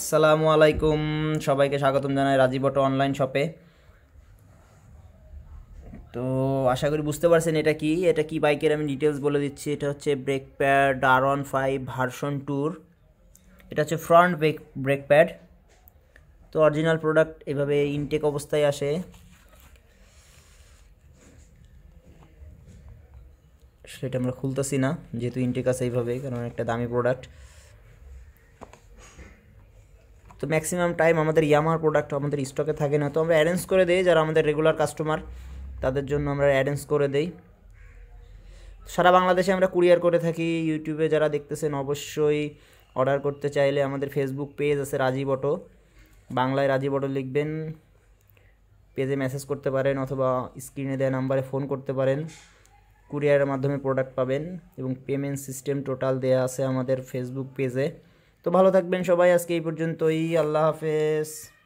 আসসালামু আলাইকুম সবাইকে স্বাগতম জানাই রাজীব অটো অনলাইন শপে তো আশা করি বুঝতে পারছেন এটা কি এটা কি বাইকের আমি ডিটেলস বলে দিচ্ছি এটা হচ্ছে ব্রেক প্যাড ডারন ফাইভ ভার্সন ট্যুর এটা হচ্ছে ফ্রন্ট ব্রেক ব্রেক প্যাড তো অরিজিনাল প্রোডাক্ট এভাবে ইনটেক অবস্থায় আসে সেটা আমরা খুলতেছি না যেহেতু ইনটেক আছে এইভাবে কারণ একটা দামি প্রোডাক্ট তো ম্যাক্সিমাম টাইম আমাদের ইয়ামার প্রোডাক্ট আমাদের স্টকে থাকে না তো আমরা অ্যারেঞ্জ করে দিই যারা আমাদের রেগুলার কাস্টমার তাদের জন্য আমরা অ্যারেঞ্জ করে দেই সারা বাংলাদেশে আমরা কুরিয়ার করে থাকি ইউটিউবে যারা দেখতেছেন অবশ্যই অর্ডার করতে চাইলে আমাদের ফেসবুক পেজ আছে রাজীব অটো বাংলায় রাজীব অটো লিখবেন পেজে মেসেজ করতে পারেন অথবা স্ক্রিনে দেওয়া নাম্বারে ফোন করতে পারেন কুরিয়ারের মাধ্যমে প্রোডাক্ট পাবেন এবং পেমেন্ট সিস্টেম টোটাল দেয়া আছে আমাদের ফেসবুক পেজে তো ভালো থাকবেন সবাই আজকে এই পর্যন্তই আল্লাহ হাফেজ